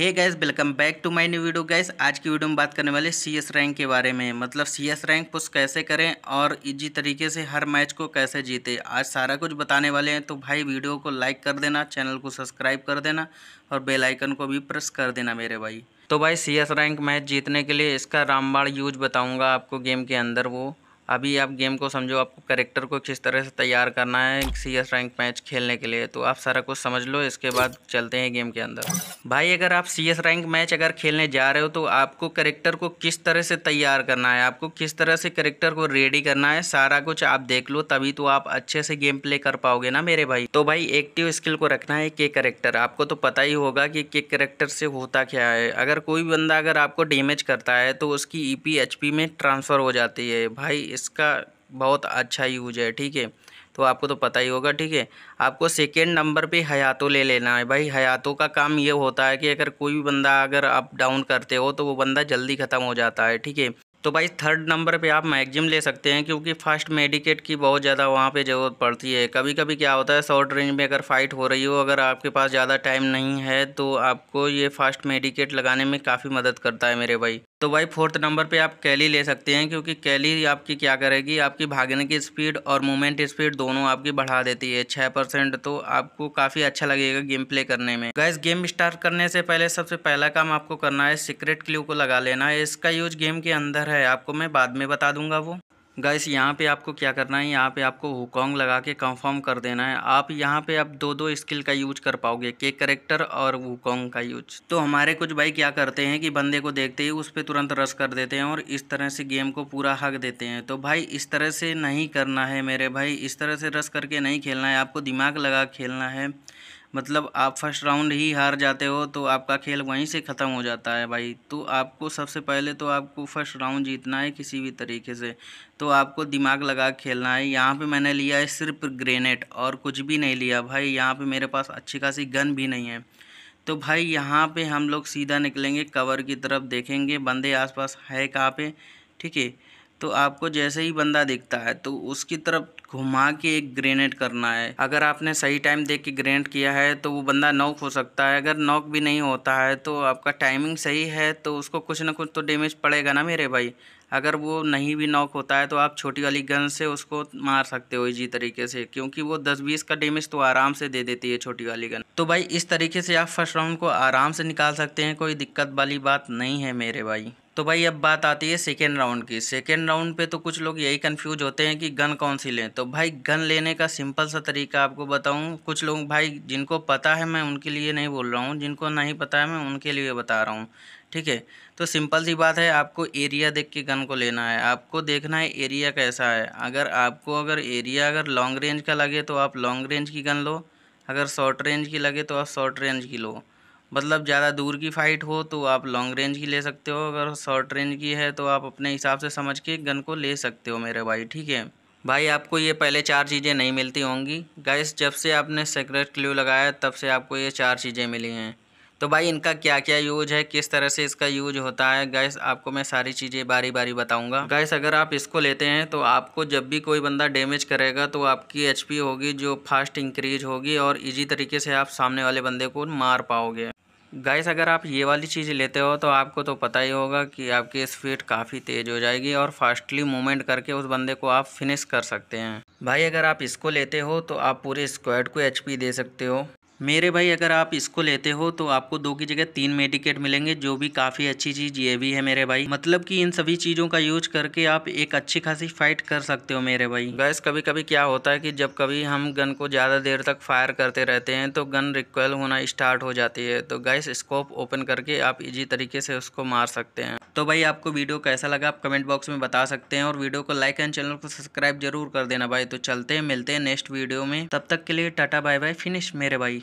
hey guys welcome back to my new video guys आज की video में बात करने वाले सीएस रैंक के बारे में मतलब सीएस रैंक पुश कैसे करें और इजी तरीके से हर मैच को कैसे जीते आज सारा कुछ बताने वाले हैं तो भाई वीडियो को लाइक कर देना चैनल को सब्सक्राइब कर देना और बेल आइकन को भी प्रेस कर देना मेरे भाई तो भाई सी रैंक मैच जीतने के लिए इसका रामबाड़ यूज बताऊँगा आपको गेम के अंदर वो अभी आप गेम को समझो आपको करेक्टर को किस तरह से तैयार करना है सी एस रैंक मैच खेलने के लिए तो आप सारा कुछ समझ लो इसके बाद चलते हैं गेम के अंदर भाई अगर आप सी एस रैंक मैच अगर खेलने जा रहे हो तो आपको करेक्टर को किस तरह से तैयार करना है आपको किस तरह से करेक्टर को रेडी करना है सारा कुछ आप देख लो तभी तो आप अच्छे से गेम प्ले कर पाओगे ना मेरे भाई तो भाई एक्टिव स्किल को रखना है के करेक्टर आपको तो पता ही होगा कि के करेक्टर से होता क्या है अगर कोई बंदा अगर आपको डैमेज करता है तो उसकी ई पी एच पी में ट्रांसफ़र हो जाती है भाई इसका बहुत अच्छा यूज है ठीक है तो आपको तो पता ही होगा ठीक है आपको सेकेंड नंबर पे हयातो ले लेना है भाई हयातो का काम ये होता है कि अगर कोई भी बंदा अगर आप डाउन करते हो तो वो बंदा जल्दी ख़त्म हो जाता है ठीक है तो भाई थर्ड नंबर पे आप मैगजिम ले सकते हैं क्योंकि फर्स्ट मेडिकेट की बहुत ज़्यादा वहाँ पे ज़रूरत पड़ती है कभी कभी क्या होता है शॉर्ट रेंज में अगर फ़ाइट हो रही हो अगर आपके पास ज़्यादा टाइम नहीं है तो आपको ये फास्ट मेडिकेट लगाने में काफ़ी मदद करता है मेरे भाई तो भाई फोर्थ नंबर पे आप कैली ले सकते हैं क्योंकि कैली आपकी क्या करेगी आपकी भागने की स्पीड और मूवमेंट स्पीड दोनों आपकी बढ़ा देती है छः परसेंट तो आपको काफ़ी अच्छा लगेगा गेम प्ले करने में गैस गेम स्टार्ट करने से पहले सबसे पहला काम आपको करना है सीक्रेट क्ल्यू को लगा लेना है इसका यूज गेम के अंदर है आपको मैं बाद में बता दूंगा वो गाइस यहाँ पे आपको क्या करना है यहाँ पे आपको हुकोंग लगा के कंफर्म कर देना है आप यहाँ पे आप दो दो स्किल का यूज कर पाओगे के करेक्टर और हुकोंग का यूज तो हमारे कुछ भाई क्या करते हैं कि बंदे को देखते ही उस पर तुरंत रस कर देते हैं और इस तरह से गेम को पूरा हक देते हैं तो भाई इस तरह से नहीं करना है मेरे भाई इस तरह से रस करके नहीं खेलना है आपको दिमाग लगा खेलना है मतलब आप फर्स्ट राउंड ही हार जाते हो तो आपका खेल वहीं से ख़त्म हो जाता है भाई तो आपको सबसे पहले तो आपको फर्स्ट राउंड जीतना है किसी भी तरीके से तो आपको दिमाग लगा खेलना है यहाँ पे मैंने लिया है सिर्फ ग्रेनेड और कुछ भी नहीं लिया भाई यहाँ पे मेरे पास अच्छी खासी गन भी नहीं है तो भाई यहाँ पर हम लोग सीधा निकलेंगे कवर की तरफ देखेंगे बंदे आस है कहाँ पर ठीक है तो आपको जैसे ही बंदा दिखता है तो उसकी तरफ घुमा के एक ग्रेनेड करना है अगर आपने सही टाइम देख के ग्रेनेड किया है तो वो बंदा नॉक हो सकता है अगर नॉक भी नहीं होता है तो आपका टाइमिंग सही है तो उसको कुछ ना कुछ तो डैमेज पड़ेगा ना मेरे भाई अगर वो नहीं भी नॉक होता है तो आप छोटी वाली गन से उसको मार सकते हो इजी तरीके से क्योंकि वो दस बीस का डेमेज तो आराम से दे देती है छोटी वाली गन तो भाई इस तरीके से आप फर्स्ट राउंड को आराम से निकाल सकते हैं कोई दिक्कत वाली बात नहीं है मेरे भाई तो भाई अब बात आती है सेकेंड राउंड की सेकेंड राउंड पे तो कुछ लोग यही कन्फ्यूज होते हैं कि गन कौन सी लें तो भाई गन लेने का सिंपल सा तरीका आपको बताऊं कुछ लोग भाई जिनको पता है मैं उनके लिए नहीं बोल रहा हूँ जिनको नहीं पता है मैं उनके लिए बता रहा हूँ ठीक है तो सिंपल सी बात है आपको एरिया देख के गन को लेना है आपको देखना है एरिया कैसा है अगर आपको अगर एरिया अगर लॉन्ग रेंज का लगे तो आप लॉन्ग रेंज की गन लो अगर शॉर्ट रेंज की लगे तो आप शॉर्ट रेंज की लो मतलब ज़्यादा दूर की फ़ाइट हो तो आप लॉन्ग रेंज की ले सकते हो अगर शॉर्ट रेंज की है तो आप अपने हिसाब से समझ के गन को ले सकते हो मेरे भाई ठीक है भाई आपको ये पहले चार चीज़ें नहीं मिलती होंगी गाइस जब से आपने सेक्रेट क्ल्यू लगाया तब से आपको ये चार चीज़ें मिली हैं तो भाई इनका क्या क्या यूज है किस तरह से इसका यूज होता है गैस आपको मैं सारी चीज़ें बारी बारी बताऊंगा गैस अगर आप इसको लेते हैं तो आपको जब भी कोई बंदा डैमेज करेगा तो आपकी एच होगी जो फास्ट इंक्रीज होगी और इजी तरीके से आप सामने वाले बंदे को मार पाओगे गैस अगर आप ये वाली चीज़ लेते हो तो आपको तो पता ही होगा कि आपकी स्पीड काफ़ी तेज़ हो जाएगी और फास्टली मूवमेंट करके उस बंदे को आप फिनिश कर सकते हैं भाई अगर आप इसको लेते हो तो आप पूरे स्क्वाड को एचपी दे सकते हो मेरे भाई अगर आप इसको लेते हो तो आपको दो की जगह तीन मेडिकेट मिलेंगे जो भी काफ़ी अच्छी चीज़ ये भी है मेरे भाई मतलब कि इन सभी चीज़ों का यूज करके आप एक अच्छी खासी फाइट कर सकते हो मेरे भाई गैस कभी कभी क्या होता है कि जब कभी हम गन को ज़्यादा देर तक फायर करते रहते हैं तो गन रिक्वेल होना स्टार्ट हो जाती है तो गैस स्कोप ओपन करके आप इजी तरीके से उसको मार सकते हैं तो भाई आपको वीडियो कैसा लगा आप कमेंट बॉक्स में बता सकते हैं और वीडियो को लाइक एंड चैनल को सब्सक्राइब जरूर कर देना भाई तो चलते हैं मिलते हैं नेक्स्ट वीडियो में तब तक के लिए टाटा बाय बाय फिनिश मेरे भाई